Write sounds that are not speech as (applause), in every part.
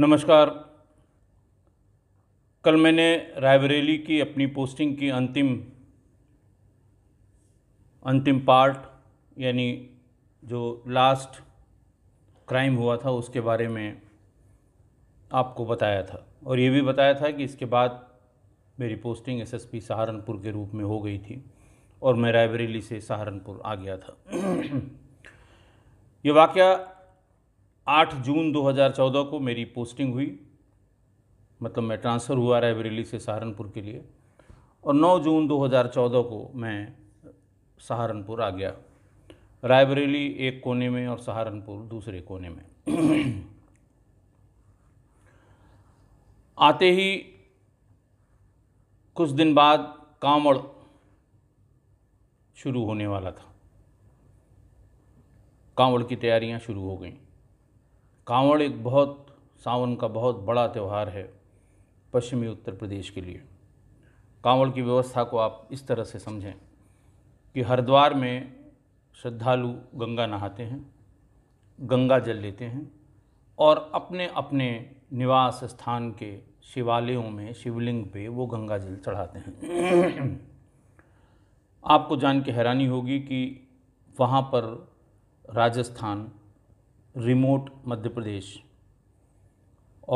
नमस्कार कल मैंने रायबरेली की अपनी पोस्टिंग की अंतिम अंतिम पार्ट यानी जो लास्ट क्राइम हुआ था उसके बारे में आपको बताया था और ये भी बताया था कि इसके बाद मेरी पोस्टिंग एसएसपी सहारनपुर के रूप में हो गई थी और मैं रायबरेली से सहारनपुर आ गया था (clears throat) ये वाक़ आठ जून 2014 को मेरी पोस्टिंग हुई मतलब मैं ट्रांसफ़र हुआ रायबरेली से सहारनपुर के लिए और 9 जून 2014 को मैं सहारनपुर आ गया रायबरेली एक कोने में और सहारनपुर दूसरे कोने में आते ही कुछ दिन बाद कांवड़ शुरू होने वाला था कांवड़ की तैयारियां शुरू हो गईं कांवड़ एक बहुत सावन का बहुत बड़ा त्यौहार है पश्चिमी उत्तर प्रदेश के लिए कांवड़ की व्यवस्था को आप इस तरह से समझें कि हरिद्वार में श्रद्धालु गंगा नहाते हैं गंगा जल लेते हैं और अपने अपने निवास स्थान के शिवालयों में शिवलिंग पे वो गंगा जल चढ़ाते हैं आपको जान के हैरानी होगी कि वहाँ पर राजस्थान रिमोट मध्य प्रदेश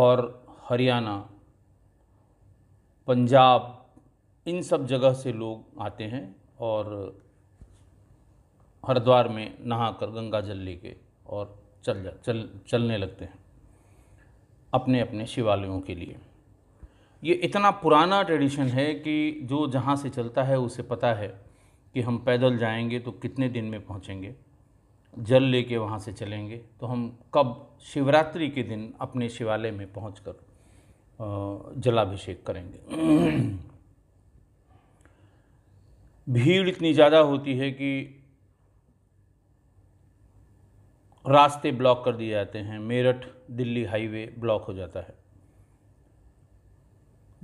और हरियाणा पंजाब इन सब जगह से लोग आते हैं और हरिद्वार में नहा कर गंगा जल लेके और चल जा चल चलने लगते हैं अपने अपने शिवालयों के लिए ये इतना पुराना ट्रेडिशन है कि जो जहाँ से चलता है उसे पता है कि हम पैदल जाएंगे तो कितने दिन में पहुँचेंगे जल लेके वहाँ से चलेंगे तो हम कब शिवरात्रि के दिन अपने शिवालय में पहुँच कर जलाभिषेक करेंगे (clears throat) भीड़ इतनी ज़्यादा होती है कि रास्ते ब्लॉक कर दिए जाते हैं मेरठ दिल्ली हाईवे ब्लॉक हो जाता है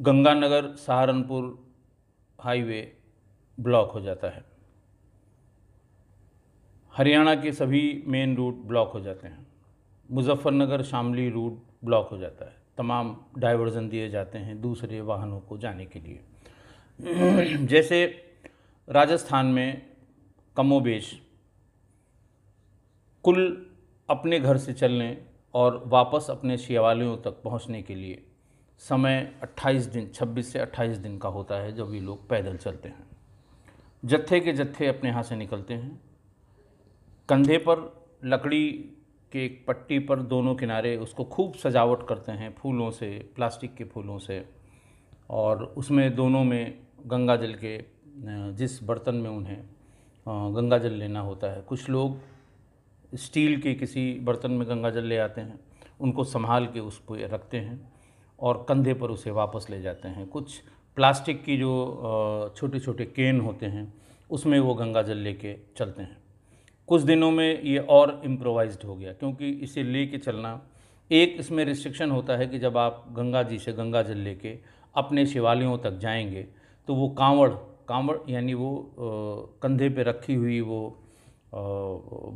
गंगानगर सहारनपुर हाईवे ब्लॉक हो जाता है हरियाणा के सभी मेन रूट ब्लॉक हो जाते हैं मुजफ्फरनगर शामली रूट ब्लॉक हो जाता है तमाम डाइवर्जन दिए जाते हैं दूसरे वाहनों को जाने के लिए (clears throat) जैसे राजस्थान में कमोबेश कुल अपने घर से चलने और वापस अपने शिवालयों तक पहुंचने के लिए समय 28 दिन 26 से 28 दिन का होता है जब ये लोग पैदल चलते हैं जत्थे के जत्थे अपने यहाँ से निकलते हैं कंधे पर लकड़ी के एक पट्टी पर दोनों किनारे उसको खूब सजावट करते हैं फूलों से प्लास्टिक के फूलों से और उसमें दोनों में गंगा जल के जिस बर्तन में उन्हें गंगा जल लेना होता है कुछ लोग स्टील के किसी बर्तन में गंगा जल ले आते हैं उनको संभाल के उस पर रखते हैं और कंधे पर उसे वापस ले जाते हैं कुछ प्लास्टिक की जो छोटे छोटे केन होते हैं उसमें वो गंगा जल ले चलते हैं कुछ दिनों में ये और इम्प्रोवाइज हो गया क्योंकि इसे ले के चलना एक इसमें रिस्ट्रिक्शन होता है कि जब आप गंगा जी से गंगा जल लेके अपने शिवालयों तक जाएंगे तो वो कांवड़ कांवड़ यानी वो कंधे पे रखी हुई वो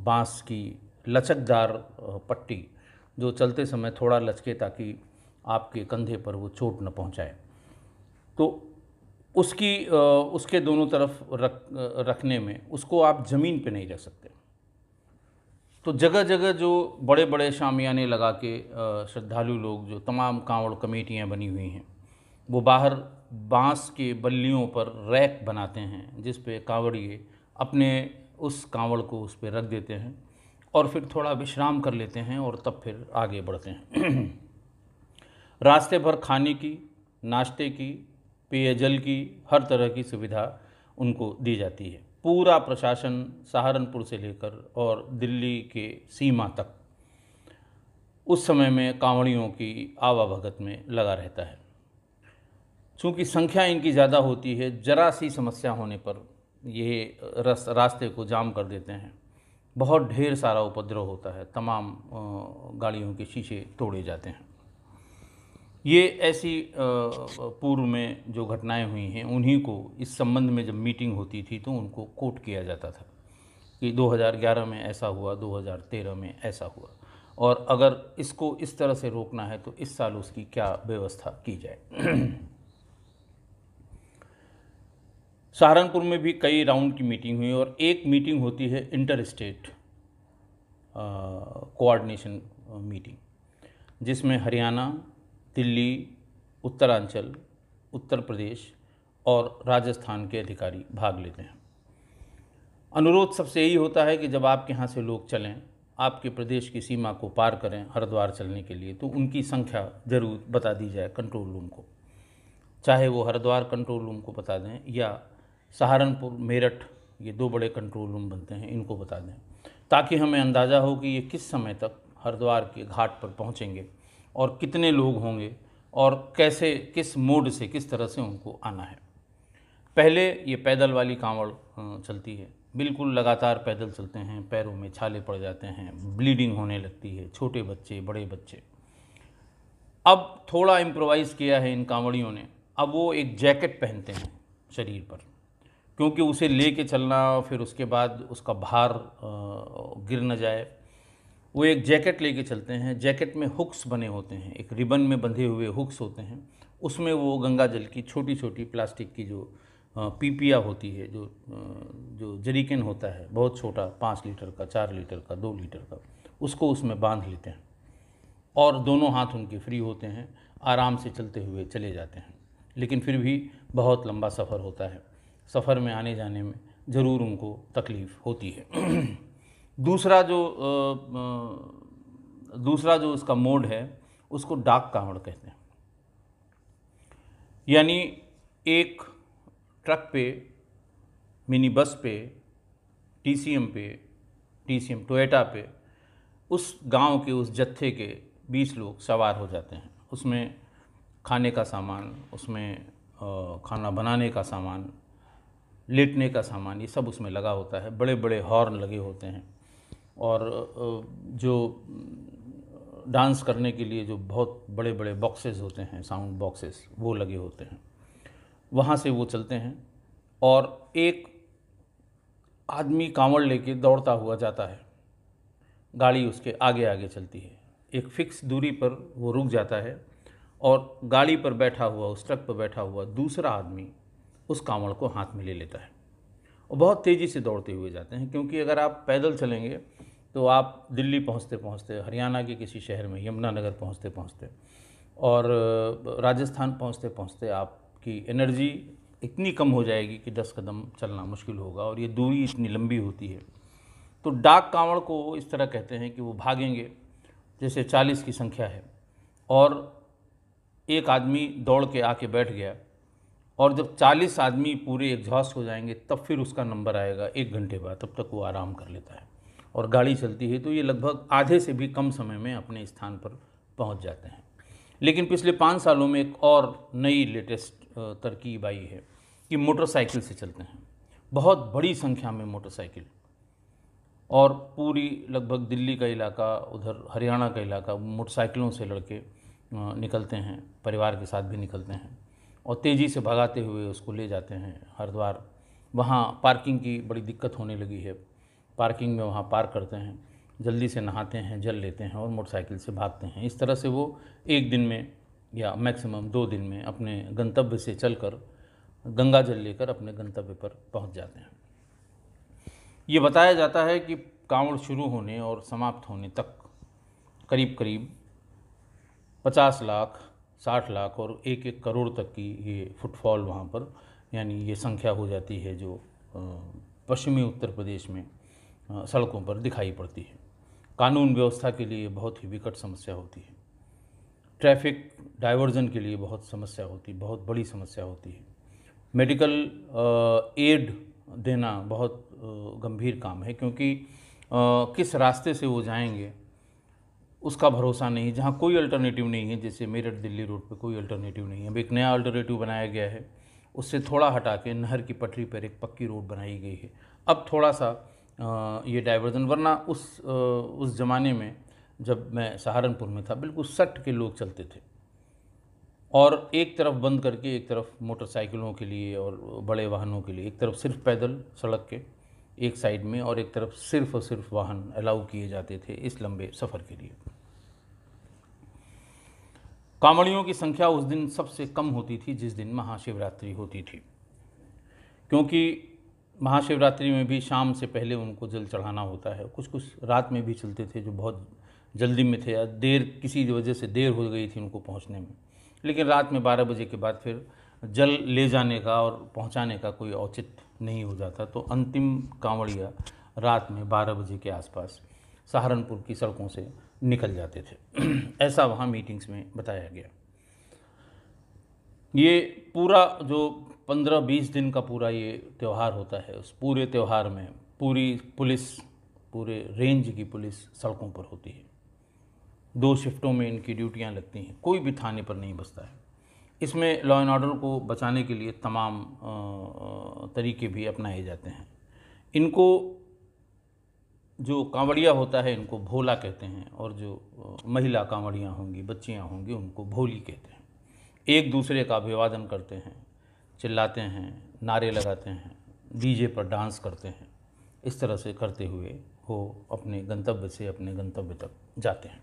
बांस की लचकदार पट्टी जो चलते समय थोड़ा लचके ताकि आपके कंधे पर वो चोट न पहुंचाए तो उसकी उसके दोनों तरफ रख रखने में उसको आप ज़मीन पे नहीं रख सकते तो जगह जगह जो बड़े बड़े शामियाने लगा के श्रद्धालु लोग जो तमाम कांवड़ कमेटियाँ बनी हुई हैं वो बाहर बांस के बल्लियों पर रैक बनाते हैं जिस पे कांवड़िए अपने उस कांवड़ को उस पर रख देते हैं और फिर थोड़ा विश्राम कर लेते हैं और तब फिर आगे बढ़ते हैं (clears throat) रास्ते भर खाने की नाश्ते की पेयजल की हर तरह की सुविधा उनको दी जाती है पूरा प्रशासन सहारनपुर से लेकर और दिल्ली के सीमा तक उस समय में कांवड़ियों की आवाभगत में लगा रहता है चूँकि संख्या इनकी ज़्यादा होती है जरा सी समस्या होने पर ये रस रास्ते को जाम कर देते हैं बहुत ढेर सारा उपद्रव होता है तमाम गाड़ियों के शीशे तोड़े जाते हैं ये ऐसी पूर्व में जो घटनाएं हुई हैं उन्हीं को इस संबंध में जब मीटिंग होती थी तो उनको कोट किया जाता था कि 2011 में ऐसा हुआ 2013 में ऐसा हुआ और अगर इसको इस तरह से रोकना है तो इस साल उसकी क्या व्यवस्था की जाए (clears throat) सहारनपुर में भी कई राउंड की मीटिंग हुई और एक मीटिंग होती है इंटर स्टेट कोऑर्डिनेशन मीटिंग जिसमें हरियाणा दिल्ली उत्तरांचल उत्तर प्रदेश और राजस्थान के अधिकारी भाग लेते हैं अनुरोध सबसे यही होता है कि जब आपके यहाँ से लोग चलें आपके प्रदेश की सीमा को पार करें हरिद्वार चलने के लिए तो उनकी संख्या ज़रूर बता दी जाए कंट्रोल रूम को चाहे वो हरिद्वार कंट्रोल रूम को बता दें या सहारनपुर मेरठ ये दो बड़े कंट्रोल रूम बनते हैं इनको बता दें ताकि हमें अंदाज़ा हो कि ये किस समय तक हरिद्वार के घाट पर पहुँचेंगे और कितने लोग होंगे और कैसे किस मोड से किस तरह से उनको आना है पहले ये पैदल वाली कांवड़ चलती है बिल्कुल लगातार पैदल चलते हैं पैरों में छाले पड़ जाते हैं ब्लीडिंग होने लगती है छोटे बच्चे बड़े बच्चे अब थोड़ा इम्प्रोवाइज़ किया है इन कांवड़ियों ने अब वो एक जैकेट पहनते हैं शरीर पर क्योंकि उसे ले कर चलना फिर उसके बाद उसका भार गिर न जाए वो एक जैकेट लेके चलते हैं जैकेट में हुक्स बने होते हैं एक रिबन में बंधे हुए हुक्स होते हैं उसमें वो गंगा जल की छोटी छोटी प्लास्टिक की जो पीपिया होती है जो जो जरीकन होता है बहुत छोटा पाँच लीटर का चार लीटर का दो लीटर का उसको उसमें बांध लेते हैं और दोनों हाथ उनके फ्री होते हैं आराम से चलते हुए चले जाते हैं लेकिन फिर भी बहुत लंबा सफ़र होता है सफ़र में आने जाने में ज़रूर उनको तकलीफ़ होती है दूसरा जो दूसरा जो उसका मोड है उसको डाक कावड़ कहते हैं यानी एक ट्रक पे मिनी बस पे टीसीएम पे टीसीएम टोयोटा पे उस गांव के उस जत्थे के बीस लोग सवार हो जाते हैं उसमें खाने का सामान उसमें खाना बनाने का सामान लेटने का सामान ये सब उसमें लगा होता है बड़े बड़े हॉर्न लगे होते हैं और जो डांस करने के लिए जो बहुत बड़े बड़े बॉक्सेस होते हैं साउंड बॉक्सेस वो लगे होते हैं वहाँ से वो चलते हैं और एक आदमी कांवड़ लेके दौड़ता हुआ जाता है गाड़ी उसके आगे आगे चलती है एक फिक्स दूरी पर वो रुक जाता है और गाड़ी पर बैठा हुआ उस ट्रक पर बैठा हुआ दूसरा आदमी उस कांवड़ को हाथ में ले लेता है और बहुत तेज़ी से दौड़ते हुए जाते हैं क्योंकि अगर आप पैदल चलेंगे तो आप दिल्ली पहुंचते पहुंचते हरियाणा के किसी शहर में यमुनानगर पहुंचते पहुंचते और राजस्थान पहुंचते पहुंचते आपकी एनर्जी इतनी कम हो जाएगी कि दस कदम चलना मुश्किल होगा और ये दूरी इतनी लंबी होती है तो डाक कांवड़ को इस तरह कहते हैं कि वो भागेंगे जैसे चालीस की संख्या है और एक आदमी दौड़ के आके बैठ गया और जब चालीस आदमी पूरे एग्जॉस्ट हो जाएंगे तब फिर उसका नंबर आएगा एक घंटे बाद तब तक वो आराम कर लेता है और गाड़ी चलती है तो ये लगभग आधे से भी कम समय में अपने स्थान पर पहुंच जाते हैं लेकिन पिछले पाँच सालों में एक और नई लेटेस्ट तरकीब आई है कि मोटरसाइकिल से चलते हैं बहुत बड़ी संख्या में मोटरसाइकिल और पूरी लगभग दिल्ली का इलाका उधर हरियाणा का इलाका मोटरसाइकिलों से लड़के निकलते हैं परिवार के साथ भी निकलते हैं और तेज़ी से भगाते हुए उसको ले जाते हैं हरिद्वार वहाँ पार्किंग की बड़ी दिक्कत होने लगी है पार्किंग में वहाँ पार्क करते हैं जल्दी से नहाते हैं जल लेते हैं और मोटरसाइकिल से भागते हैं इस तरह से वो एक दिन में या मैक्सिमम दो दिन में अपने गंतव्य से चलकर गंगा जल लेकर अपने गंतव्य पर पहुंच जाते हैं ये बताया जाता है कि कांवड़ शुरू होने और समाप्त होने तक करीब करीब पचास लाख साठ लाख और एक एक करोड़ तक की ये फुटफॉल वहाँ पर यानी ये संख्या हो जाती है जो पश्चिमी उत्तर प्रदेश में सड़कों पर दिखाई पड़ती है कानून व्यवस्था के लिए बहुत ही विकट समस्या होती है ट्रैफिक डाइवर्जन के लिए बहुत समस्या होती है बहुत बड़ी समस्या होती है मेडिकल एड देना बहुत गंभीर काम है क्योंकि किस रास्ते से वो जाएंगे उसका भरोसा नहीं जहाँ कोई अल्टरनेटिव नहीं है जैसे मेरठ दिल्ली रोड पे कोई अल्टरनेटिव नहीं है अब एक नया अल्टरनेटिव बनाया गया है उससे थोड़ा हटा के नहर की पटरी पर एक पक्की रोड बनाई गई है अब थोड़ा सा ये डाइवर्जन वरना उस उस ज़माने में जब मैं सहारनपुर में था बिल्कुल सट के लोग चलते थे और एक तरफ बंद करके एक तरफ मोटरसाइकिलों के लिए और बड़े वाहनों के लिए एक तरफ सिर्फ पैदल सड़क के एक साइड में और एक तरफ सिर्फ और सिर्फ वाहन अलाउ किए जाते थे इस लंबे सफ़र के लिए कांवड़ियों की संख्या उस दिन सबसे कम होती थी जिस दिन महाशिवरात्रि होती थी क्योंकि महाशिवरात्रि में भी शाम से पहले उनको जल चढ़ाना होता है कुछ कुछ रात में भी चलते थे जो बहुत जल्दी में थे या देर किसी वजह से देर हो गई थी उनको पहुंचने में लेकिन रात में बारह बजे के बाद फिर जल ले जाने का और पहुंचाने का कोई औचित नहीं हो जाता तो अंतिम कांवड़िया रात में बारह बजे के आसपास सहारनपुर की सड़कों से निकल जाते थे (clears throat) ऐसा वहाँ मीटिंग्स में बताया गया ये पूरा जो पंद्रह बीस दिन का पूरा ये त्यौहार होता है उस पूरे त्यौहार में पूरी पुलिस पूरे रेंज की पुलिस सड़कों पर होती है दो शिफ्टों में इनकी ड्यूटियाँ लगती हैं कोई भी थाने पर नहीं बसता है इसमें लॉ एंड ऑर्डर को बचाने के लिए तमाम तरीके भी अपनाए जाते हैं इनको जो कांवड़िया होता है इनको भोला कहते हैं और जो महिला कांवड़ियाँ होंगी बच्चियाँ होंगी उनको भोली कहते हैं एक दूसरे का अभिवादन करते हैं चिल्लाते हैं नारे लगाते हैं डीजे पर डांस करते हैं इस तरह से करते हुए वो अपने गंतव्य से अपने गंतव्य तक जाते हैं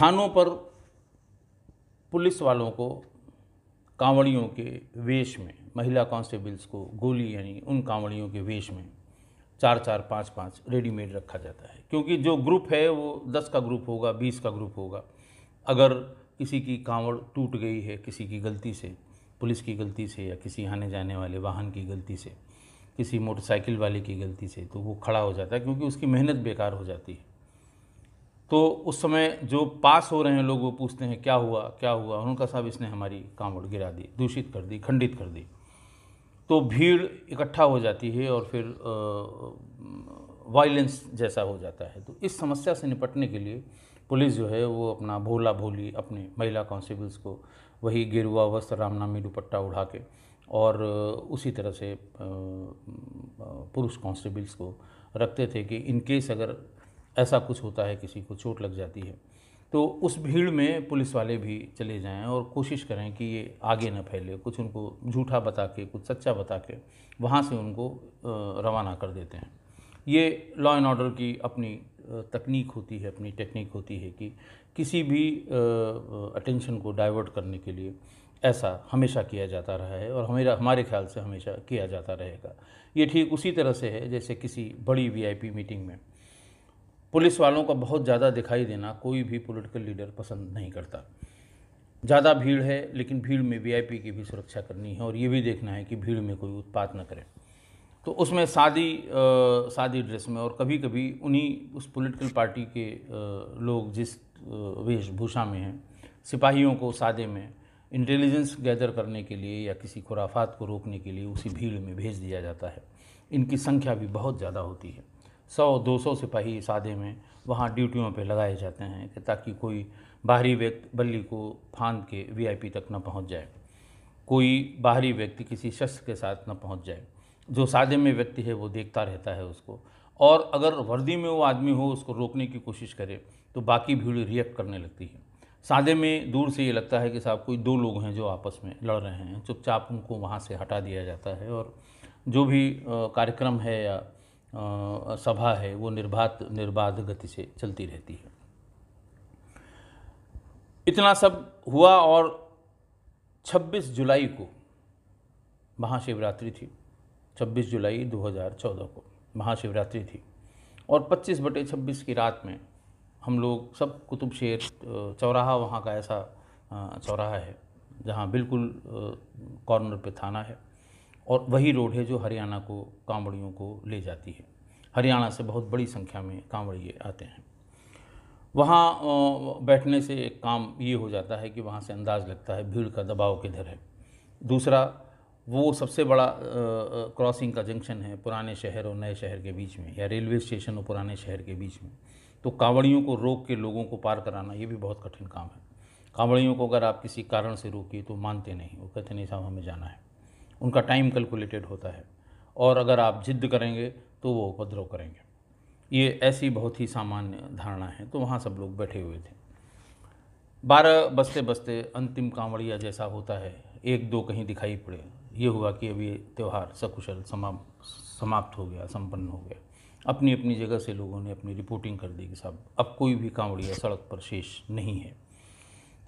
थानों पर पुलिस वालों को कांवड़ियों के वेश में महिला कांस्टेबल्स को गोली यानी उन कांवड़ियों के वेश में चार चार पाँच पाँच रेडीमेड रखा जाता है क्योंकि जो ग्रुप है वो दस का ग्रुप होगा बीस का ग्रुप होगा अगर किसी की कांवड़ टूट गई है किसी की गलती से पुलिस की गलती से या किसी आने जाने वाले वाहन की गलती से किसी मोटरसाइकिल वाले की गलती से तो वो खड़ा हो जाता है क्योंकि उसकी मेहनत बेकार हो जाती है तो उस समय जो पास हो रहे हैं लोग वो पूछते हैं क्या हुआ क्या हुआ उनका साहब इसने हमारी कांवड़ गिरा दी दूषित कर दी खंडित कर दी तो भीड़ इकट्ठा हो जाती है और फिर वायलेंस जैसा हो जाता है तो इस समस्या से निपटने के लिए पुलिस जो है वो अपना भोला भोली अपने महिला कांस्टेबल्स को वही गेरुआ वस्त्र रामनामी दुपट्टा उड़ा के और उसी तरह से पुरुष कांस्टेबल्स को रखते थे कि इन केस अगर ऐसा कुछ होता है किसी को चोट लग जाती है तो उस भीड़ में पुलिस वाले भी चले जाएं और कोशिश करें कि ये आगे न फैले कुछ उनको झूठा बता के कुछ सच्चा बता के वहाँ से उनको रवाना कर देते हैं ये लॉ एंड ऑर्डर की अपनी तकनीक होती है अपनी टेक्निक होती है कि किसी भी अटेंशन को डाइवर्ट करने के लिए ऐसा हमेशा किया जाता रहा है और हमेरा हमारे ख्याल से हमेशा किया जाता रहेगा ये ठीक उसी तरह से है जैसे किसी बड़ी वीआईपी मीटिंग में पुलिस वालों का बहुत ज़्यादा दिखाई देना कोई भी पॉलिटिकल लीडर पसंद नहीं करता ज़्यादा भीड़ है लेकिन भीड़ में वीआईपी की भी सुरक्षा करनी है और ये भी देखना है कि भीड़ में कोई उत्पात न करे तो उसमें सादी सादी ड्रेस में और कभी कभी उन्हीं उस पॉलिटिकल पार्टी के लोग जिस वेशभूषा में हैं सिपाहियों को सादे में इंटेलिजेंस गैदर करने के लिए या किसी खुराफात को रोकने के लिए उसी भीड़ में भेज दिया जाता है इनकी संख्या भी बहुत ज़्यादा होती है सौ दो सौ सिपाही सादे में वहाँ ड्यूटियों पर लगाए जाते हैं कि ताकि कोई बाहरी व्यक्ति बल्ली को फांद के वीआईपी तक न पहुँच जाए कोई बाहरी व्यक्ति किसी शख्स के साथ न पहुँच जाए जो सादे में व्यक्ति है वो देखता रहता है उसको और अगर वर्दी में वो आदमी हो उसको रोकने की कोशिश करे तो बाकी भीड़ रिएक्ट करने लगती है सादे में दूर से ये लगता है कि साहब कोई दो लोग हैं जो आपस में लड़ रहे हैं चुपचाप उनको वहाँ से हटा दिया जाता है और जो भी कार्यक्रम है या सभा है वो निर्बाध निर्बाध गति से चलती रहती है इतना सब हुआ और 26 जुलाई को महाशिवरात्रि थी 26 जुलाई 2014 को महाशिवरात्रि थी और 25 बटे छब्बीस की रात में हम लोग सब कुतुब शेर चौराहा वहाँ का ऐसा चौराहा है जहाँ बिल्कुल कॉर्नर पे थाना है और वही रोड है जो हरियाणा को कांवड़ियों को ले जाती है हरियाणा से बहुत बड़ी संख्या में कांवड़िए आते हैं वहाँ बैठने से एक काम ये हो जाता है कि वहाँ से अंदाज़ लगता है भीड़ का दबाव किधर है दूसरा वो सबसे बड़ा क्रॉसिंग का जंक्शन है पुराने शहर और नए शहर के बीच में या रेलवे स्टेशन और पुराने शहर के बीच में तो कांवड़ियों को रोक के लोगों को पार कराना ये भी बहुत कठिन काम है कांवड़ियों को अगर आप किसी कारण से रोकिए तो मानते नहीं वो कहते नहीं साहब हमें जाना है उनका टाइम कैलकुलेटेड होता है और अगर आप जिद करेंगे तो वो उपद्रव करेंगे ये ऐसी बहुत ही सामान्य धारणा है तो वहाँ सब लोग बैठे हुए थे बारह बसते बसते अंतिम कांवड़िया जैसा होता है एक दो कहीं दिखाई पड़े ये हुआ कि अभी त्यौहार सकुशल समाप्त समाप्त हो गया संपन्न हो गया अपनी अपनी जगह से लोगों ने अपनी रिपोर्टिंग कर दी कि साहब अब कोई भी कांवड़िया सड़क पर शेष नहीं है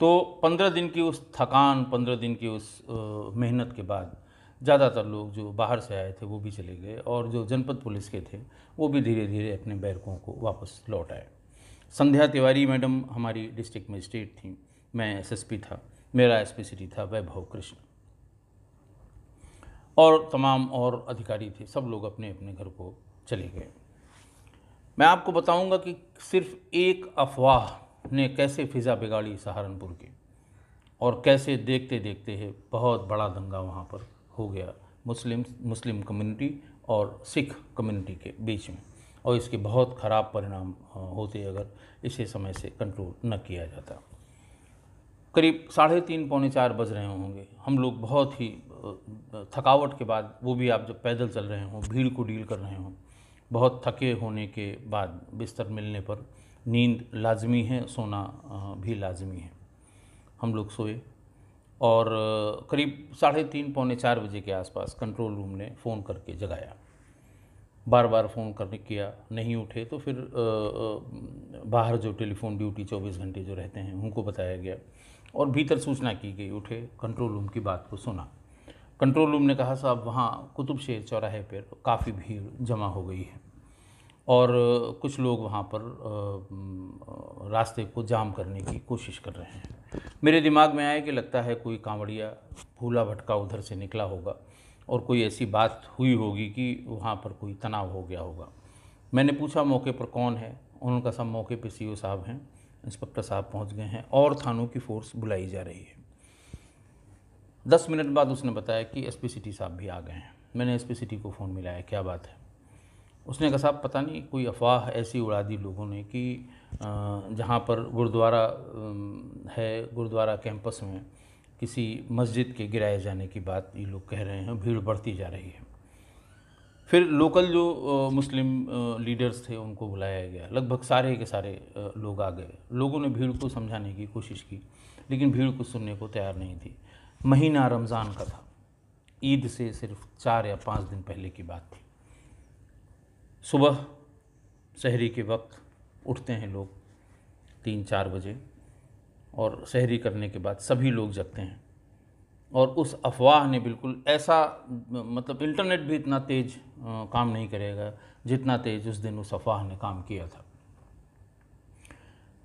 तो पंद्रह दिन की उस थकान पंद्रह दिन की उस मेहनत के बाद ज़्यादातर लोग जो बाहर से आए थे वो भी चले गए और जो जनपद पुलिस के थे वो भी धीरे धीरे अपने बैरकों को वापस लौट आए संध्या तिवारी मैडम हमारी डिस्ट्रिक्ट मजिस्ट्रेट थी मैं एसएसपी था मेरा एसपी सिटी था वैभव कृष्ण और तमाम और अधिकारी थे सब लोग अपने अपने घर को चले गए मैं आपको बताऊंगा कि सिर्फ एक अफवाह ने कैसे फिज़ा बिगाड़ी सहारनपुर की और कैसे देखते देखते है बहुत बड़ा दंगा वहाँ पर हो गया मुस्लिम मुस्लिम कम्युनिटी और सिख कम्युनिटी के बीच में और इसके बहुत ख़राब परिणाम होते अगर इसे समय से कंट्रोल न किया जाता करीब साढ़े तीन पौने चार बज रहे होंगे हम लोग बहुत ही थकावट के बाद वो भी आप जब पैदल चल रहे हों भीड़ को डील कर रहे हों बहुत थके होने के बाद बिस्तर मिलने पर नींद लाजमी है सोना भी लाजमी है हम लोग सोए और करीब साढ़े तीन पौने चार बजे के आसपास कंट्रोल रूम ने फ़ोन करके जगाया बार बार फ़ोन करने किया नहीं उठे तो फिर बाहर जो टेलीफोन ड्यूटी चौबीस घंटे जो रहते हैं उनको बताया गया और भीतर सूचना की गई उठे कंट्रोल रूम की बात को सुना कंट्रोल रूम ने कहा साहब वहाँ कुतुब शेर चौराहे पर काफ़ी भीड़ जमा हो गई है और कुछ लोग वहाँ पर रास्ते को जाम करने की कोशिश कर रहे हैं मेरे दिमाग में आया कि लगता है कोई कांवड़िया भूला भटका उधर से निकला होगा और कोई ऐसी बात हुई होगी कि वहाँ पर कोई तनाव हो गया होगा मैंने पूछा मौके पर कौन है उन्होंने कहा सब मौके पर सी साहब हैं इंस्पेक्टर साहब पहुँच गए हैं और थानों की फ़ोर्स बुलाई जा रही है दस मिनट बाद उसने बताया कि एस पी सिटी साहब भी आ गए हैं मैंने एस पी सिटी को फ़ोन मिलाया क्या बात है उसने कहा साहब पता नहीं कोई अफवाह ऐसी उड़ा दी लोगों ने कि जहाँ पर गुरुद्वारा है गुरुद्वारा कैंपस में किसी मस्जिद के गिराए जाने की बात ये लोग कह रहे हैं भीड़ बढ़ती जा रही है फिर लोकल जो मुस्लिम लीडर्स थे उनको बुलाया गया लगभग सारे के सारे लोग आ गए लोगों ने भीड़ को समझाने की कोशिश की लेकिन भीड़ को सुनने को तैयार नहीं थी महीना रमज़ान का था ईद से सिर्फ चार या पाँच दिन पहले की बात थी सुबह शहरी के वक्त उठते हैं लोग तीन चार बजे और शहरी करने के बाद सभी लोग जगते हैं और उस अफवाह ने बिल्कुल ऐसा मतलब इंटरनेट भी इतना तेज़ काम नहीं करेगा जितना तेज़ उस दिन उस अफवाह ने काम किया था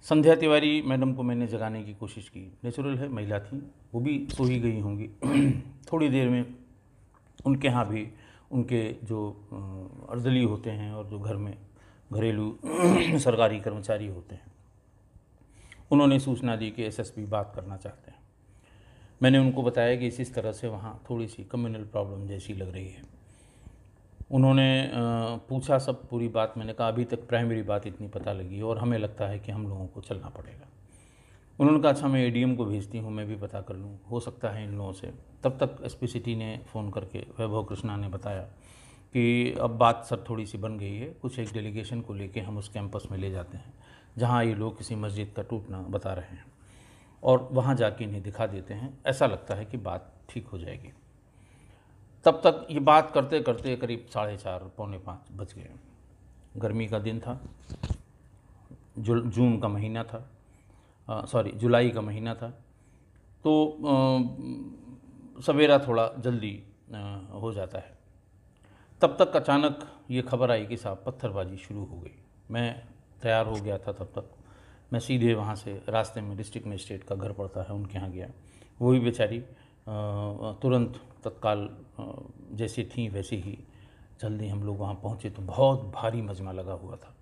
संध्या तिवारी मैडम को मैंने जगाने की कोशिश की नेचुरल है महिला थी वो भी सो ही गई होंगी (clears throat) थोड़ी देर में उनके यहाँ भी उनके जो अर्दली होते हैं और जो घर में घरेलू (clears throat) सरकारी कर्मचारी होते हैं उन्होंने सूचना दी कि एसएसपी बात करना चाहते हैं मैंने उनको बताया कि इस तरह से वहाँ थोड़ी सी कम्युनल प्रॉब्लम जैसी लग रही है उन्होंने पूछा सब पूरी बात मैंने कहा अभी तक प्राइमरी बात इतनी पता लगी और हमें लगता है कि हम लोगों को चलना पड़ेगा उन्होंने कहा अच्छा मैं एम को भेजती हूँ मैं भी पता कर लूँ हो सकता है इन लोगों से तब तक एसपी सिटी ने फ़ोन करके वैभव कृष्णा ने बताया कि अब बात सर थोड़ी सी बन गई है कुछ एक डेलीगेशन को लेके हम उस कैंपस में ले जाते हैं जहाँ ये लोग किसी मस्जिद का टूटना बता रहे हैं और वहाँ जाके इन्हें दिखा देते हैं ऐसा लगता है कि बात ठीक हो जाएगी तब तक ये बात करते करते करीब साढ़े चार पौने पाँच बज गए गर्मी का दिन था जून का महीना था सॉरी जुलाई का महीना था तो सवेरा थोड़ा जल्दी आ, हो जाता है तब तक अचानक ये खबर आई कि साहब पत्थरबाजी शुरू हो गई मैं तैयार हो गया था तब तक मैं सीधे वहाँ से रास्ते में डिस्ट्रिक्ट मजिस्ट्रेट का घर पड़ता है उनके यहाँ गया वही बेचारी तुरंत तत्काल जैसी थी वैसे ही जल्दी हम लोग वहाँ पहुँचे तो बहुत भारी मजमा लगा हुआ था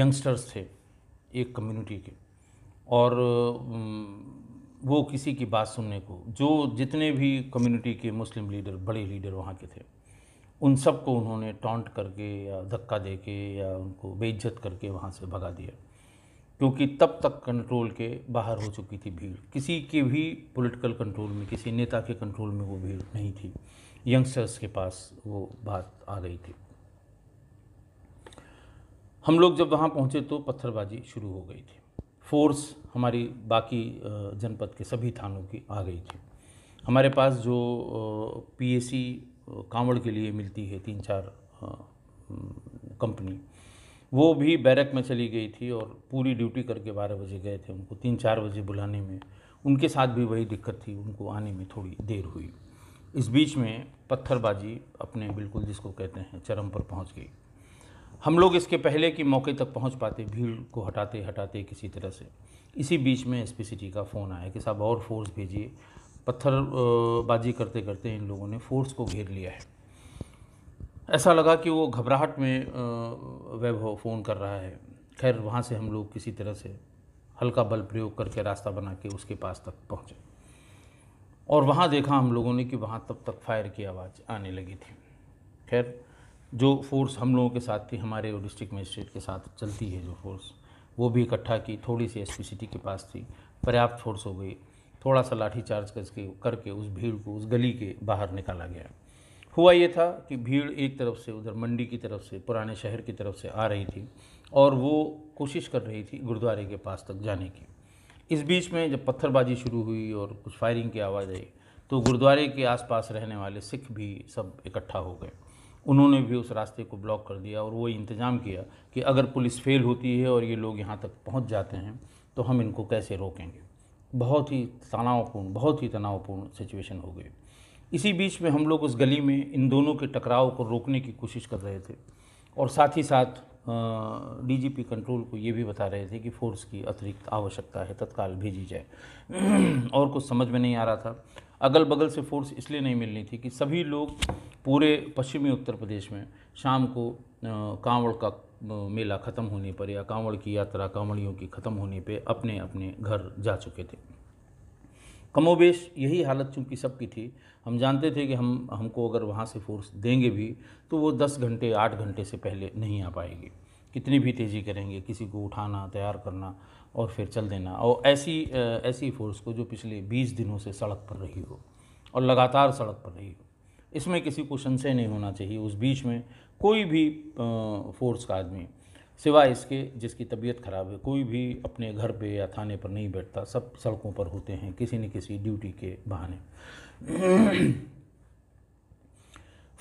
यंगस्टर्स थे एक कम्युनिटी के और वो किसी की बात सुनने को जो जितने भी कम्युनिटी के मुस्लिम लीडर बड़े लीडर वहाँ के थे उन सबको उन्होंने टॉन्ट करके या धक्का दे के या उनको बेइज्जत करके वहाँ से भगा दिया क्योंकि तब तक कंट्रोल के बाहर हो चुकी थी भीड़ किसी के भी पॉलिटिकल कंट्रोल में किसी नेता के कंट्रोल में वो भीड़ नहीं थी यंगस्टर्स के पास वो बात आ गई थी हम लोग जब वहाँ पहुँचे तो पत्थरबाजी शुरू हो गई थी फोर्स हमारी बाकी जनपद के सभी थानों की आ गई थी हमारे पास जो पीएसी कांवड़ के लिए मिलती है तीन चार कंपनी वो भी बैरक में चली गई थी और पूरी ड्यूटी करके बारह बजे गए थे उनको तीन चार बजे बुलाने में उनके साथ भी वही दिक्कत थी उनको आने में थोड़ी देर हुई इस बीच में पत्थरबाजी अपने बिल्कुल जिसको कहते हैं चरम पर पहुंच गई हम लोग इसके पहले कि मौके तक पहुंच पाते भीड़ को हटाते हटाते किसी तरह से इसी बीच में एस का फ़ोन आया कि साहब और फोर्स भेजिए पत्थरबाजी करते करते इन लोगों ने फोर्स को घेर लिया है ऐसा लगा कि वो घबराहट में वैभव फ़ोन कर रहा है खैर वहाँ से हम लोग किसी तरह से हल्का बल प्रयोग करके रास्ता बना के उसके पास तक पहुँचे और वहाँ देखा हम लोगों ने कि वहाँ तब तक फायर की आवाज़ आने लगी थी खैर जो फोर्स हम लोगों के साथ थी हमारे डिस्ट्रिक्ट मजिस्ट्रेट के साथ चलती है जो फोर्स वो भी इकट्ठा की थोड़ी सी एसपीसीटी के पास थी पर्याप्त फोर्स हो गई थोड़ा सा लाठी चार्ज करके करके उस भीड़ को उस गली के बाहर निकाला गया हुआ ये था कि भीड़ एक तरफ से उधर मंडी की तरफ से पुराने शहर की तरफ से आ रही थी और वो कोशिश कर रही थी गुरुद्वारे के पास तक जाने की इस बीच में जब पत्थरबाजी शुरू हुई और कुछ फायरिंग की आवाज़ आई तो गुरुद्वारे के आसपास रहने वाले सिख भी सब इकट्ठा हो गए उन्होंने भी उस रास्ते को ब्लॉक कर दिया और वो इंतज़ाम किया कि अगर पुलिस फेल होती है और ये लोग यहाँ तक पहुँच जाते हैं तो हम इनको कैसे रोकेंगे बहुत ही तनावपूर्ण बहुत ही तनावपूर्ण सिचुएशन हो गई इसी बीच में हम लोग उस गली में इन दोनों के टकराव को रोकने की कोशिश कर रहे थे और साथ ही साथ डीजीपी कंट्रोल को ये भी बता रहे थे कि फ़ोर्स की अतिरिक्त आवश्यकता है तत्काल भेजी जाए (clears throat) और कुछ समझ में नहीं आ रहा था अगल बगल से फोर्स इसलिए नहीं मिलनी थी कि सभी लोग पूरे पश्चिमी उत्तर प्रदेश में शाम को कांवड़ का मेला ख़त्म होने पर या कांवड़ की यात्रा कांवड़ियों की ख़त्म होने पर अपने अपने घर जा चुके थे कमोबेश यही हालत चूंकि सबकी थी हम जानते थे कि हम हमको अगर वहाँ से फोर्स देंगे भी तो वो दस घंटे आठ घंटे से पहले नहीं आ पाएगी कितनी भी तेज़ी करेंगे किसी को उठाना तैयार करना और फिर चल देना और ऐसी ऐसी फोर्स को जो पिछले बीस दिनों से सड़क पर रही हो और लगातार सड़क पर रही हो इसमें किसी को संशय नहीं होना चाहिए उस बीच में कोई भी फोर्स का आदमी सिवाय इसके जिसकी तबीयत खराब है कोई भी अपने घर पे या थाने पर नहीं बैठता सब सड़कों पर होते हैं किसी न किसी ड्यूटी के बहाने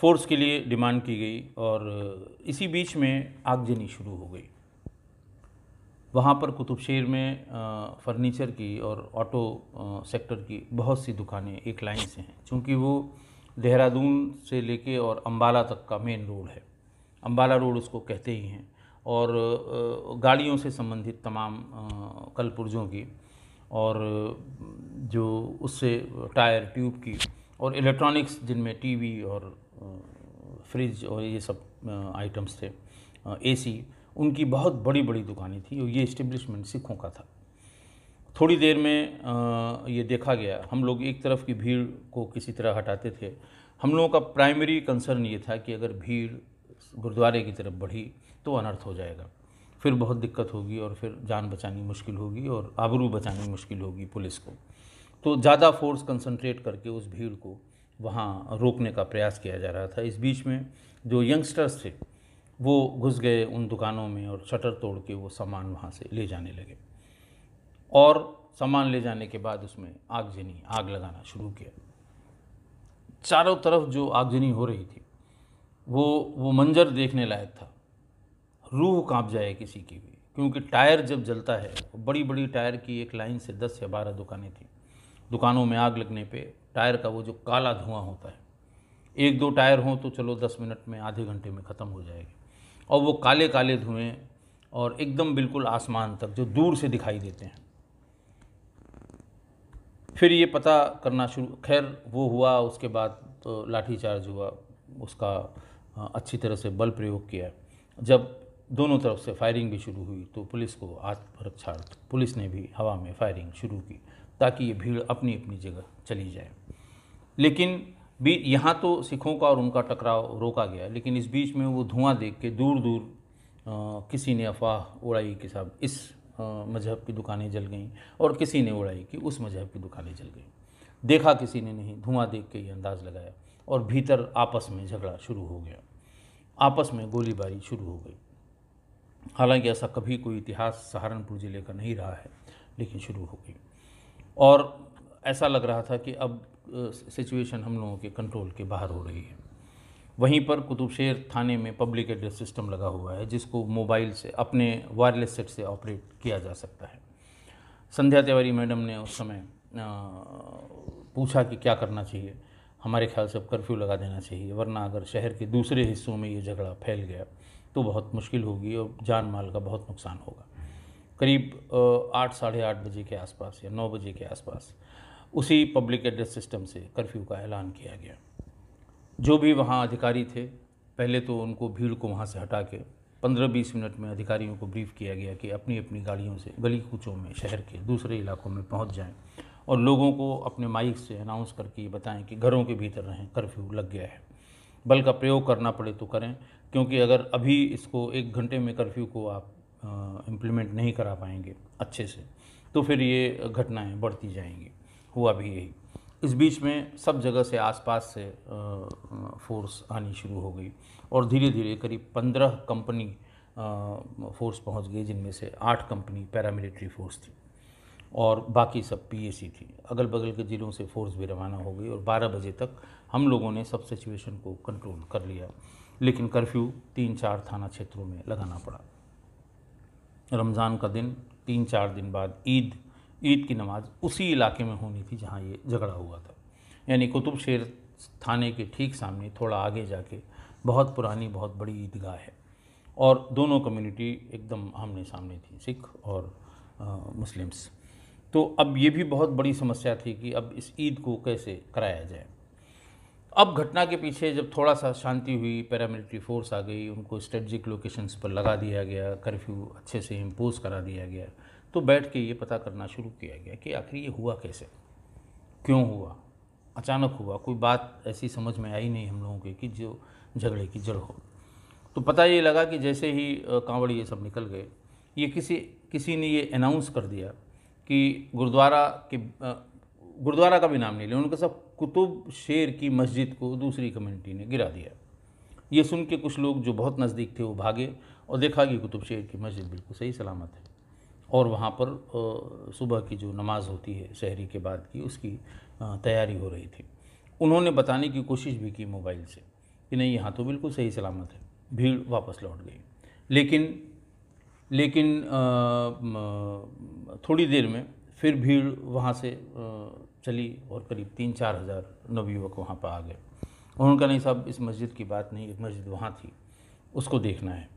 फोर्स के लिए डिमांड की गई और इसी बीच में आगजनी शुरू हो गई वहाँ पर कुतुब शेर में फ़र्नीचर की और ऑटो सेक्टर की बहुत सी दुकानें एक लाइन से हैं क्योंकि वो देहरादून से लेके और अम्बाला तक का मेन रोड है अम्बाला रोड उसको कहते ही हैं और गाड़ियों से संबंधित तमाम कलपुर्जों की और जो उससे टायर ट्यूब की और इलेक्ट्रॉनिक्स जिनमें टीवी और फ्रिज और ये सब आइटम्स थे एसी उनकी बहुत बड़ी बड़ी दुकानें थी और ये इस्टेब्लिशमेंट सिखों का था थोड़ी देर में ये देखा गया हम लोग एक तरफ की भीड़ को किसी तरह हटाते थे हम लोगों का प्राइमरी कंसर्न ये था कि अगर भीड़ गुरुद्वारे की तरफ बढ़ी तो अनर्थ हो जाएगा फिर बहुत दिक्कत होगी और फिर जान बचानी मुश्किल होगी और आबरू बचानी मुश्किल होगी पुलिस को तो ज़्यादा फोर्स कंसनट्रेट करके उस भीड़ को वहाँ रोकने का प्रयास किया जा रहा था इस बीच में जो यंगस्टर्स थे वो घुस गए उन दुकानों में और शटर तोड़ के वो सामान वहाँ से ले जाने लगे और सामान ले जाने के बाद उसमें आगजनी आग लगाना शुरू किया चारों तरफ जो आगजनी हो रही थी वो वो मंजर देखने लायक था रूह कांप जाए किसी की भी क्योंकि टायर जब जलता है तो बड़ी बड़ी टायर की एक लाइन से दस या बारह दुकानें थी दुकानों में आग लगने पे टायर का वो जो काला धुआं होता है एक दो टायर हों तो चलो दस मिनट में आधे घंटे में ख़त्म हो जाएगी और वो काले काले धुएँ और एकदम बिल्कुल आसमान तक जो दूर से दिखाई देते हैं फिर ये पता करना शुरू खैर वो हुआ उसके बाद तो लाठी चार्ज हुआ उसका अच्छी तरह से बल प्रयोग किया जब दोनों तरफ से फायरिंग भी शुरू हुई तो पुलिस को आत्मरक्षार्थ पुलिस ने भी हवा में फायरिंग शुरू की ताकि ये भीड़ अपनी अपनी जगह चली जाए लेकिन भी यहाँ तो सिखों का और उनका टकराव रोका गया लेकिन इस बीच में वो धुआं देख के दूर दूर आ, किसी ने अफवाह उड़ाई कि साहब इस मज़हब की दुकानें जल गईं और किसी ने उड़ाई कि उस मज़हब की दुकानें जल गईं देखा किसी ने नहीं धुआं देख के ये अंदाज़ लगाया और भीतर आपस में झगड़ा शुरू हो गया आपस में गोलीबारी शुरू हो गई हालांकि ऐसा कभी कोई इतिहास सहारनपुर ज़िले का नहीं रहा है लेकिन शुरू हो गई और ऐसा लग रहा था कि अब सिचुएशन हम लोगों के कंट्रोल के बाहर हो रही है वहीं पर कुतुब शेर थाने में पब्लिक एड्रेस सिस्टम लगा हुआ है जिसको मोबाइल से अपने वायरलेस सेट से ऑपरेट किया जा सकता है संध्या तिवारी मैडम ने उस समय पूछा कि क्या करना चाहिए हमारे ख्याल से अब कर्फ्यू लगा देना चाहिए वरना अगर शहर के दूसरे हिस्सों में ये झगड़ा फैल गया तो बहुत मुश्किल होगी और जान माल का बहुत नुकसान होगा करीब आठ साढ़े आठ बजे के आसपास या नौ बजे के आसपास उसी पब्लिक एड्रेस सिस्टम से कर्फ्यू का ऐलान किया गया जो भी वहाँ अधिकारी थे पहले तो उनको भीड़ को वहाँ से हटा के पंद्रह बीस मिनट में अधिकारियों को ब्रीफ किया गया कि अपनी अपनी गाड़ियों से गली कूचों में शहर के दूसरे इलाकों में पहुँच जाएँ और लोगों को अपने माइक से अनाउंस करके बताएं कि घरों के भीतर रहें कर्फ्यू लग गया है बल का प्रयोग करना पड़े तो करें क्योंकि अगर अभी इसको एक घंटे में कर्फ्यू को आप इम्प्लीमेंट नहीं करा पाएंगे अच्छे से तो फिर ये घटनाएं बढ़ती जाएंगी हुआ भी यही इस बीच में सब जगह से आसपास से फोर्स आनी शुरू हो गई और धीरे धीरे करीब पंद्रह कंपनी फोर्स पहुंच गई जिनमें से आठ कंपनी पैरामिलिट्री फोर्स थी और बाकी सब पीएसी थी अगल बगल के ज़िलों से फोर्स भी रवाना हो गई और 12 बजे तक हम लोगों ने सब सिचुएशन को कंट्रोल कर लिया लेकिन कर्फ्यू तीन चार थाना क्षेत्रों में लगाना पड़ा रमज़ान का दिन तीन चार दिन बाद ईद ईद की नमाज़ उसी इलाके में होनी थी जहाँ ये झगड़ा हुआ था यानी कुतुब शेर थाने के ठीक सामने थोड़ा आगे जाके बहुत पुरानी बहुत बड़ी ईदगाह है और दोनों कम्युनिटी एकदम आमने सामने थी सिख और मुस्लिम्स तो अब ये भी बहुत बड़ी समस्या थी कि अब इस ईद को कैसे कराया जाए अब घटना के पीछे जब थोड़ा सा शांति हुई पैरामिलिट्री फोर्स आ गई उनको स्ट्रेटजिक लोकेशंस पर लगा दिया गया कर्फ्यू अच्छे से इम्पोज करा दिया गया तो बैठ के ये पता करना शुरू किया गया कि आखिर ये हुआ कैसे क्यों हुआ अचानक हुआ कोई बात ऐसी समझ में आई नहीं हम लोगों के कि जो झगड़े की जड़ हो तो पता ये लगा कि जैसे ही कांवड़ ये सब निकल गए ये किसी किसी ने ये अनाउंस कर दिया कि गुरुद्वारा के गुरुद्वारा का भी नाम नहीं लिया उनके साथ कुतुब शेर की मस्जिद को दूसरी कम्युनिटी ने गिरा दिया ये सुन के कुछ लोग जो बहुत नज़दीक थे वो भागे और देखा कि कुतुब शेर की मस्जिद बिल्कुल सही सलामत है और वहाँ पर सुबह की जो नमाज़ होती है शहरी के बाद की उसकी तैयारी हो रही थी उन्होंने बताने की कोशिश भी की मोबाइल से कि नहीं यहाँ तो बिल्कुल सही सलामत है भीड़ वापस लौट गई लेकिन लेकिन थोड़ी देर में फिर भीड़ वहाँ से चली और करीब तीन चार हज़ार नवयुवक वहाँ पर आ गए उन्होंने कहा नहीं साहब इस मस्जिद की बात नहीं एक मस्जिद वहाँ थी उसको देखना है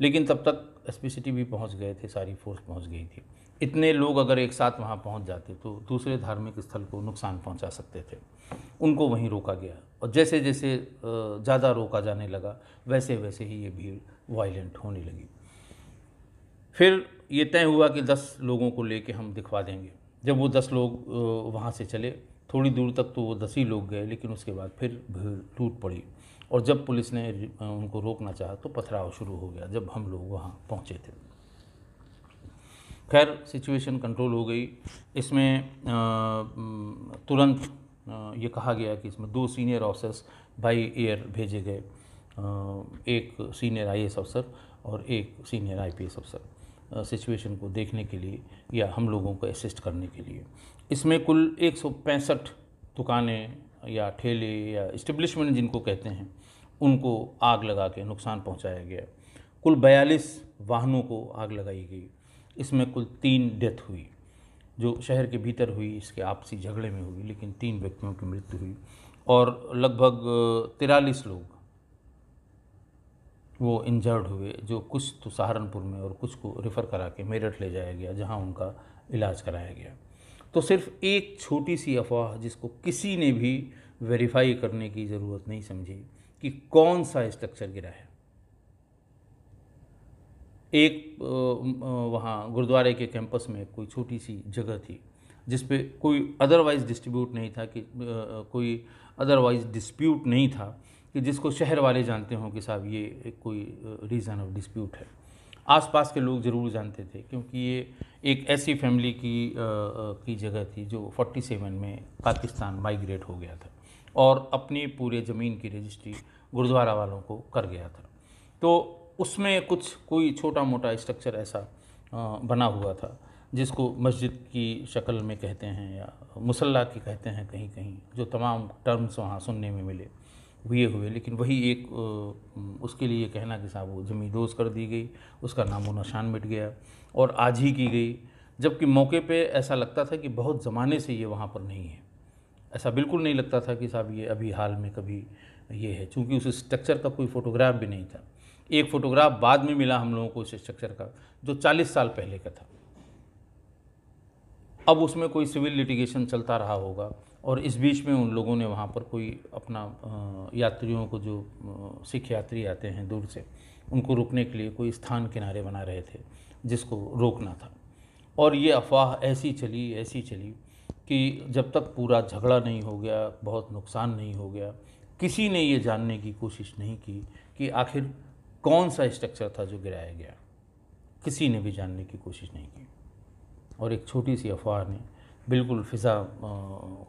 लेकिन तब तक एस पी सिटी भी पहुँच गए थे सारी फोर्स पहुँच गई थी इतने लोग अगर एक साथ वहाँ पहुँच जाते तो दूसरे धार्मिक स्थल को नुकसान पहुँचा सकते थे उनको वहीं रोका गया और जैसे जैसे ज़्यादा रोका जाने लगा वैसे वैसे ही ये भीड़ वायलेंट होने लगी फिर ये तय हुआ कि दस लोगों को लेके हम दिखवा देंगे जब वो दस लोग वहाँ से चले थोड़ी दूर तक तो वो दस ही लोग गए लेकिन उसके बाद फिर भीड़ टूट पड़ी और जब पुलिस ने उनको रोकना चाहा तो पथराव शुरू हो गया जब हम लोग वहाँ पहुँचे थे खैर सिचुएशन कंट्रोल हो गई इसमें तुरंत ये कहा गया कि इसमें दो सीनियर ऑफिसर्स बाई एयर भेजे गए एक सीनियर आई अफसर और एक सीनियर आईपीएस अफसर सिचुएशन को देखने के लिए या हम लोगों को असिस्ट करने के लिए इसमें कुल एक दुकानें या ठेले या इस्टेब्लिशमेंट जिनको कहते हैं उनको आग लगा के नुकसान पहुंचाया गया कुल 42 वाहनों को आग लगाई गई इसमें कुल तीन डेथ हुई जो शहर के भीतर हुई इसके आपसी झगड़े में हुई लेकिन तीन व्यक्तियों की मृत्यु हुई और लगभग तिरालीस लोग वो इंजर्ड हुए जो कुछ तो सहारनपुर में और कुछ को रेफ़र करा के मेरठ ले जाया गया जहाँ उनका इलाज कराया गया तो सिर्फ एक छोटी सी अफवाह जिसको किसी ने भी वेरीफाई करने की ज़रूरत नहीं समझी कि कौन सा स्ट्रक्चर गिरा है एक वहाँ गुरुद्वारे के कैंपस में कोई छोटी सी जगह थी जिस पे कोई अदरवाइज़ डिस्ट्रीब्यूट नहीं था कि कोई अदरवाइज़ डिस्प्यूट नहीं था कि जिसको शहर वाले जानते हों कि साहब ये एक कोई रीज़न ऑफ डिस्प्यूट है आसपास के लोग ज़रूर जानते थे क्योंकि ये एक ऐसी फैमिली की आ, की जगह थी जो 47 में पाकिस्तान माइग्रेट हो गया था और अपनी पूरे ज़मीन की रजिस्ट्री गुरुद्वारा वालों को कर गया था तो उसमें कुछ कोई छोटा मोटा स्ट्रक्चर ऐसा आ, बना हुआ था जिसको मस्जिद की शक्ल में कहते हैं या मुसल्ला की कहते हैं कहीं कहीं जो तमाम टर्म्स वहाँ सुनने में मिले हुए हुए लेकिन वही एक उसके लिए कहना कि साहब वो दोज कर दी गई उसका नाम व नशान मिट गया और आज ही की गई जबकि मौके पे ऐसा लगता था कि बहुत ज़माने से ये वहाँ पर नहीं है ऐसा बिल्कुल नहीं लगता था कि साहब ये अभी हाल में कभी ये है चूँकि उस स्ट्रक्चर का कोई फ़ोटोग्राफ भी नहीं था एक फ़ोटोग्राफ बाद में मिला हम लोगों को उस स्ट्रक्चर का जो 40 साल पहले का था अब उसमें कोई सिविल लिटिगेशन चलता रहा होगा और इस बीच में उन लोगों ने वहाँ पर कोई अपना यात्रियों को जो सिख यात्री आते हैं दूर से उनको रुकने के लिए कोई स्थान किनारे बना रहे थे जिसको रोकना था और ये अफवाह ऐसी चली ऐसी चली कि जब तक पूरा झगड़ा नहीं हो गया बहुत नुकसान नहीं हो गया किसी ने ये जानने की कोशिश नहीं की कि आखिर कौन सा स्ट्रक्चर था जो गिराया गया किसी ने भी जानने की कोशिश नहीं की और एक छोटी सी अफवाह ने बिल्कुल फिज़ा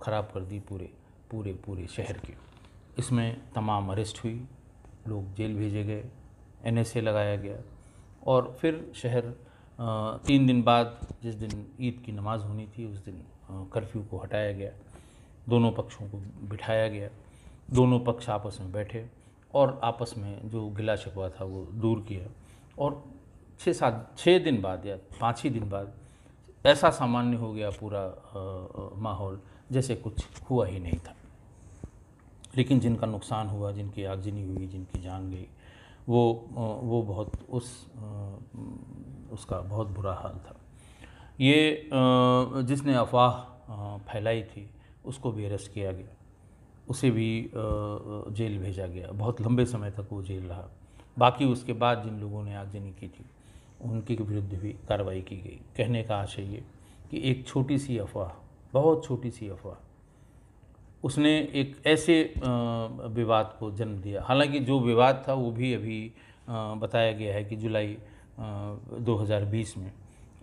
ख़राब कर दी पूरे पूरे पूरे शहर की इसमें तमाम अरेस्ट हुई लोग जेल भेजे गए एन लगाया गया और फिर शहर तीन दिन बाद जिस दिन ईद की नमाज़ होनी थी उस दिन कर्फ्यू को हटाया गया दोनों पक्षों को बिठाया गया दोनों पक्ष आपस में बैठे और आपस में जो गिला शिकवा था वो दूर किया और छः सात छः दिन बाद या पाँच ही दिन बाद ऐसा सामान्य हो गया पूरा माहौल जैसे कुछ हुआ ही नहीं था लेकिन जिनका नुकसान हुआ जिनकी आगजनी हुई जिनकी जान गई वो वो बहुत उस उसका बहुत बुरा हाल था ये जिसने अफवाह फैलाई थी उसको भी अरेस्ट किया गया उसे भी जेल भेजा गया बहुत लंबे समय तक वो जेल रहा बाकी उसके बाद जिन लोगों ने आगजनी की थी उनके विरुद्ध भी कार्रवाई की गई कहने का आशय ये कि एक छोटी सी अफवाह बहुत छोटी सी अफवाह उसने एक ऐसे विवाद को जन्म दिया हालांकि जो विवाद था वो भी अभी बताया गया है कि जुलाई 2020 में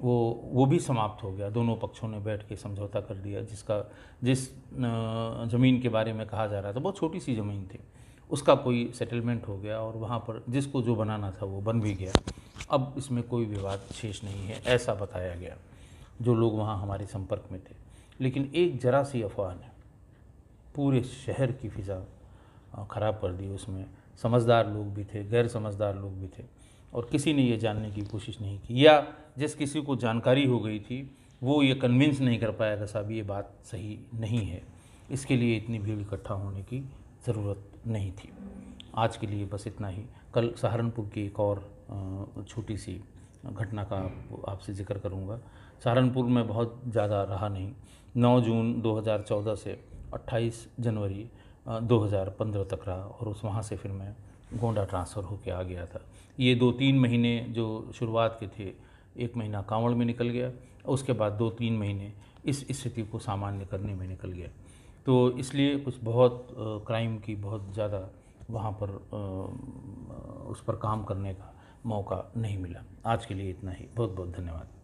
वो वो भी समाप्त हो गया दोनों पक्षों ने बैठ के समझौता कर लिया जिसका जिस ज़मीन के बारे में कहा जा रहा था बहुत छोटी सी ज़मीन थी उसका कोई सेटलमेंट हो गया और वहाँ पर जिसको जो बनाना था वो बन भी गया अब इसमें कोई विवाद शेष नहीं है ऐसा बताया गया जो लोग वहाँ हमारे संपर्क में थे लेकिन एक जरा सी अफवाह ने पूरे शहर की फिज़ा ख़राब कर दी उसमें समझदार लोग भी थे गैर समझदार लोग भी थे और किसी ने ये जानने की कोशिश नहीं की या जिस किसी को जानकारी हो गई थी वो ये कन्विंस नहीं कर पाया कि साहब ये बात सही नहीं है इसके लिए इतनी भीड़ इकट्ठा होने की ज़रूरत नहीं थी आज के लिए बस इतना ही कल सहारनपुर की एक और छोटी सी घटना का आपसे जिक्र करूंगा सहारनपुर में बहुत ज़्यादा रहा नहीं 9 जून 2014 से 28 जनवरी 2015 तक रहा और उस वहाँ से फिर मैं गोंडा ट्रांसफ़र होके आ गया था ये दो तीन महीने जो शुरुआत के थे एक महीना कांवड़ में निकल गया उसके बाद दो तीन महीने इस स्थिति को सामान्य करने में निकल गया तो इसलिए कुछ बहुत क्राइम की बहुत ज़्यादा वहाँ पर उस पर काम करने का मौका नहीं मिला आज के लिए इतना ही बहुत बहुत धन्यवाद